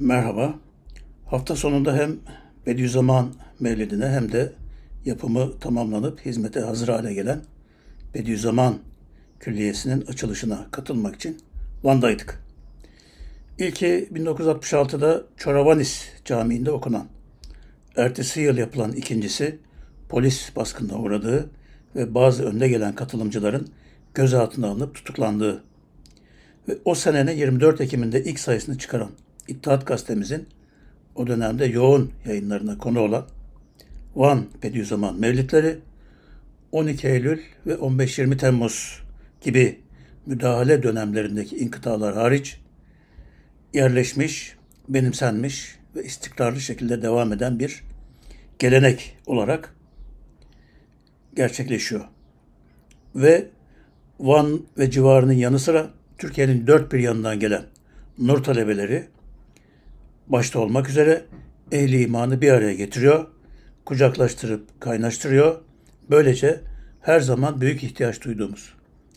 Merhaba. Hafta sonunda hem Bediüzzaman Mevlidine hem de yapımı tamamlanıp hizmete hazır hale gelen Bediüzzaman Külliyesi'nin açılışına katılmak için Van'daydık. İlki 1966'da Çoravanis Camii'nde okunan, ertesi yıl yapılan ikincisi polis baskında uğradığı ve bazı önde gelen katılımcıların gözaltına alınıp tutuklandığı ve o senene 24 Ekim'inde ilk sayısını çıkaran İttihat gazetemizin o dönemde yoğun yayınlarına konu olan Van Bediüzzaman Mevlitleri 12 Eylül ve 15-20 Temmuz gibi müdahale dönemlerindeki inkıtalar hariç yerleşmiş, benimsenmiş ve istikrarlı şekilde devam eden bir gelenek olarak gerçekleşiyor. Ve Van ve civarının yanı sıra Türkiye'nin dört bir yanından gelen Nur talebeleri başta olmak üzere ehli imanı bir araya getiriyor, kucaklaştırıp kaynaştırıyor. Böylece her zaman büyük ihtiyaç duyduğumuz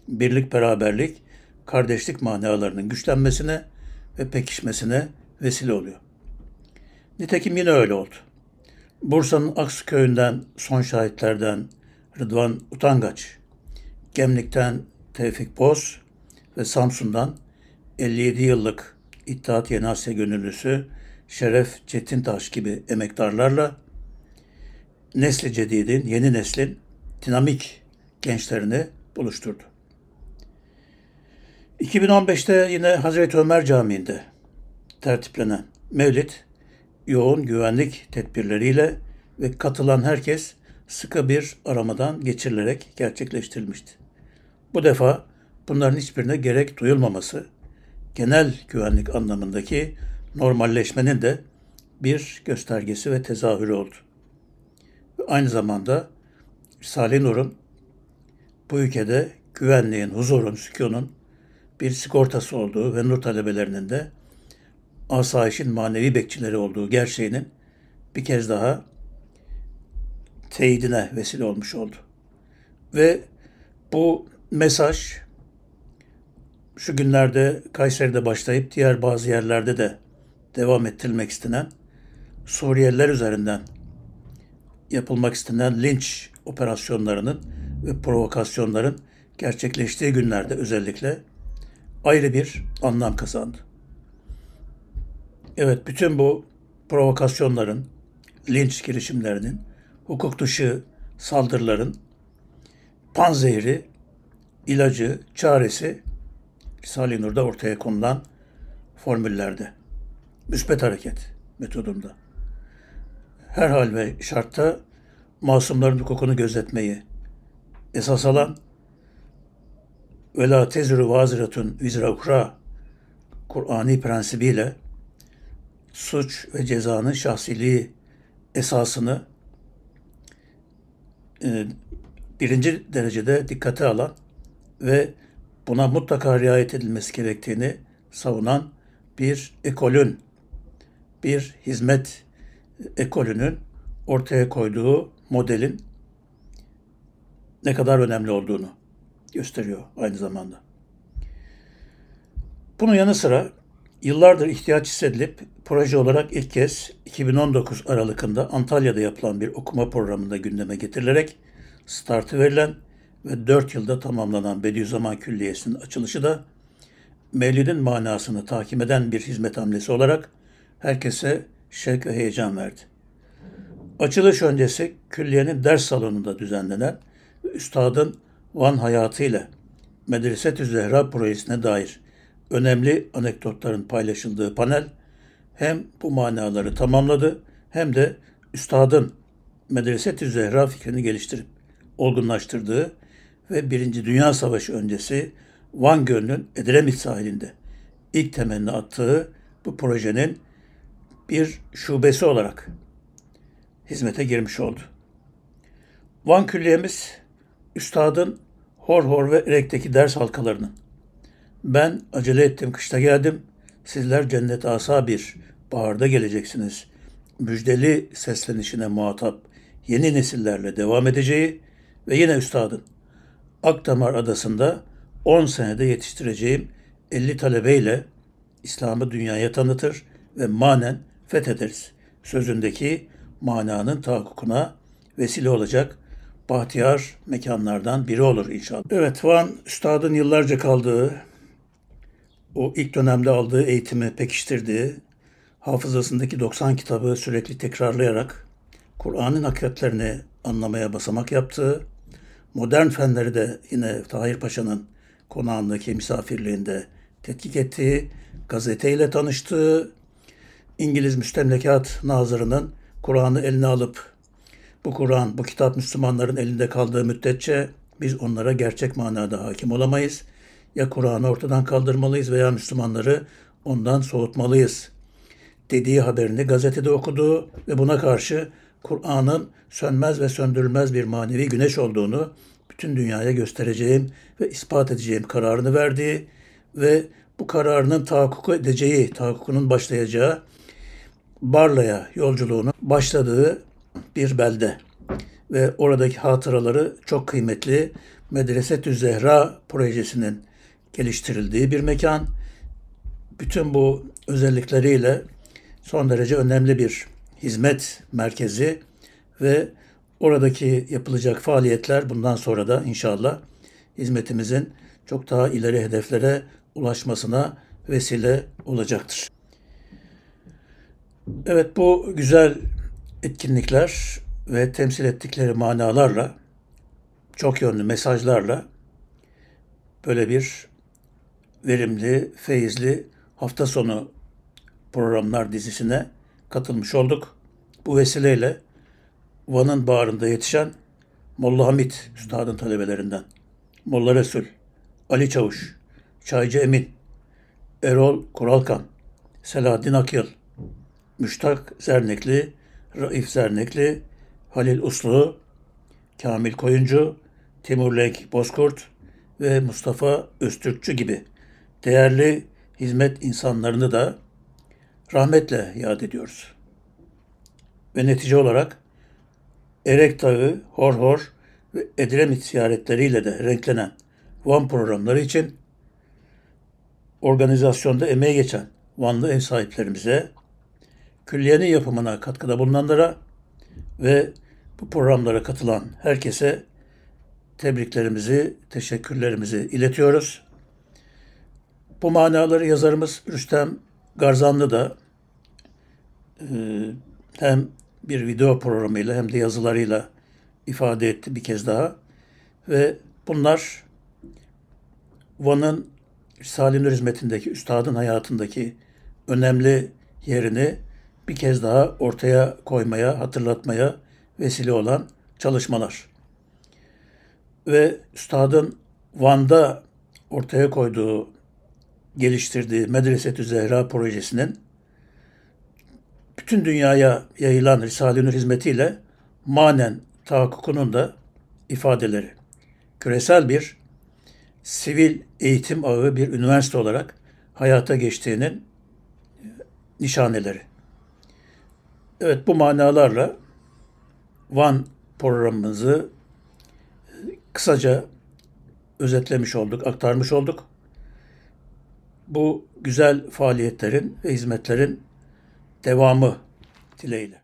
birlik, beraberlik, kardeşlik manalarının güçlenmesine ve pekişmesine vesile oluyor. Nitekim yine öyle oldu. Bursa'nın Aksu köyünden son şahitlerden Rıdvan Utangaç, Gemlik'ten Tevfik Boz ve Samsun'dan 57 yıllık İttihat Yeni gönüllüsü Şeref Çetintaş gibi emektarlarla nesli cedidin, yeni neslin dinamik gençlerini buluşturdu. 2015'te yine Hazreti Ömer Camii'nde tertiplenen Mevlid yoğun güvenlik tedbirleriyle ve katılan herkes sıkı bir aramadan geçirilerek gerçekleştirilmişti. Bu defa bunların hiçbirine gerek duyulmaması, genel güvenlik anlamındaki normalleşmenin de bir göstergesi ve tezahürü oldu. Aynı zamanda Risale-i Nur'un bu ülkede güvenliğin, huzurun, sükunun bir sigortası olduğu ve nur talebelerinin de asayişin manevi bekçileri olduğu gerçeğinin bir kez daha teyidine vesile olmuş oldu. Ve bu mesaj şu günlerde Kayseri'de başlayıp diğer bazı yerlerde de devam ettirilmek istenen Suriyeliler üzerinden yapılmak istenen linç operasyonlarının ve provokasyonların gerçekleştiği günlerde özellikle ayrı bir anlam kazandı. Evet, bütün bu provokasyonların, linç girişimlerinin, hukuk dışı saldırıların panzehri, ilacı, çaresi Risale-i Nur'da ortaya konulan formüllerde müspet hareket metodunda. Her hal ve şartta masumların hukukunu gözetmeyi esas alan ve la teziru vaziratun vizra ukra Kur'ani prensibiyle suç ve cezanın şahsiliği esasını e, birinci derecede dikkate alan ve buna mutlaka riayet edilmesi gerektiğini savunan bir ekolün bir hizmet ekolünün ortaya koyduğu modelin ne kadar önemli olduğunu gösteriyor aynı zamanda. Bunun yanı sıra yıllardır ihtiyaç hissedilip proje olarak ilk kez 2019 Aralık'ında Antalya'da yapılan bir okuma programında gündeme getirilerek startı verilen ve 4 yılda tamamlanan Bediüzzaman Külliyesi'nin açılışı da Mevlid'in manasını takip eden bir hizmet hamlesi olarak herkese şevk ve heyecan verdi. Açılış öncesi külliyenin ders salonunda düzenlenen üstadın Van hayatıyla Medreset-i Zehra projesine dair önemli anekdotların paylaşıldığı panel hem bu manaları tamamladı hem de üstadın Medreset-i Zehra fikrini geliştirip olgunlaştırdığı ve Birinci Dünya Savaşı öncesi Van Gölü'nün Edremit sahilinde ilk temelini attığı bu projenin bir şubesi olarak hizmete girmiş oldu. Van Külliyemiz, üstadın hor hor ve erekteki ders halkalarının. Ben acele ettim, kışta geldim. Sizler cennet asa bir baharda geleceksiniz. Müjdeli seslenişine muhatap yeni nesillerle devam edeceği ve yine üstadın Akdamar Adası'nda 10 senede yetiştireceğim 50 talebeyle İslam'ı dünyaya tanıtır ve manen fethederiz. Sözündeki mananın tahakkukuna vesile olacak bahtiyar mekanlardan biri olur inşallah. Evet Van Üstad'ın yıllarca kaldığı, o ilk dönemde aldığı eğitimi pekiştirdiği, hafızasındaki 90 kitabı sürekli tekrarlayarak Kur'an'ın hakikatlerini anlamaya basamak yaptığı, modern fenleri de yine Tahir Paşa'nın konağındaki misafirliğinde tetkik ettiği, gazeteyle tanıştığı, İngiliz müstemlekat nazırının Kur'an'ı eline alıp bu Kur'an, bu kitap Müslümanların elinde kaldığı müddetçe biz onlara gerçek manada hakim olamayız. Ya Kur'an'ı ortadan kaldırmalıyız veya Müslümanları ondan soğutmalıyız dediği haberini gazetede okudu ve buna karşı Kur'an'ın sönmez ve söndürülmez bir manevi güneş olduğunu bütün dünyaya göstereceğim ve ispat edeceğim kararını verdi ve bu kararının tahakkuk edeceği, tahakkukunun başlayacağı Barla'ya yolculuğunu başladığı bir belde ve oradaki hatıraları çok kıymetli Medresetü Zehra projesinin geliştirildiği bir mekan. Bütün bu özellikleriyle son derece önemli bir hizmet merkezi ve oradaki yapılacak faaliyetler bundan sonra da inşallah hizmetimizin çok daha ileri hedeflere ulaşmasına vesile olacaktır. Evet bu güzel etkinlikler ve temsil ettikleri manalarla çok yönlü mesajlarla böyle bir verimli, feyizli hafta sonu programlar dizisine katılmış olduk. Bu vesileyle Van'ın bağrında yetişen Molla Hamit Üstad'ın talebelerinden, Molla Resul, Ali Çavuş, Çaycı Emin, Erol Kuralkan, Selahattin Akyıl, Müştak Zernekli, Raif Zernekli, Halil Uslu, Kamil Koyuncu, Timurlek, Lenk Bozkurt ve Mustafa Öztürkçü gibi değerli hizmet insanlarını da rahmetle yad ediyoruz. Ve netice olarak Erek Dağı, Horhor ve Edremit ziyaretleriyle de renklenen Van programları için organizasyonda emeği geçen Vanlı ev sahiplerimize, külliyenin yapımına katkıda bulunanlara ve bu programlara katılan herkese tebriklerimizi, teşekkürlerimizi iletiyoruz. Bu manaları yazarımız Rüstem Garzanlı da e, hem bir video programıyla hem de yazılarıyla ifade etti bir kez daha. Ve bunlar Van'ın Salimler hizmetindeki üstadın hayatındaki önemli yerini bir kez daha ortaya koymaya, hatırlatmaya vesile olan çalışmalar. Ve üstadın Van'da ortaya koyduğu, geliştirdiği Medrese i Zehra projesinin bütün dünyaya yayılan Risale-i hizmetiyle manen tahakkukunun da ifadeleri. Küresel bir sivil eğitim ağı bir üniversite olarak hayata geçtiğinin nişaneleri. Evet bu manalarla Van programımızı e, kısaca özetlemiş olduk, aktarmış olduk. Bu güzel faaliyetlerin ve hizmetlerin devamı dileğiyle.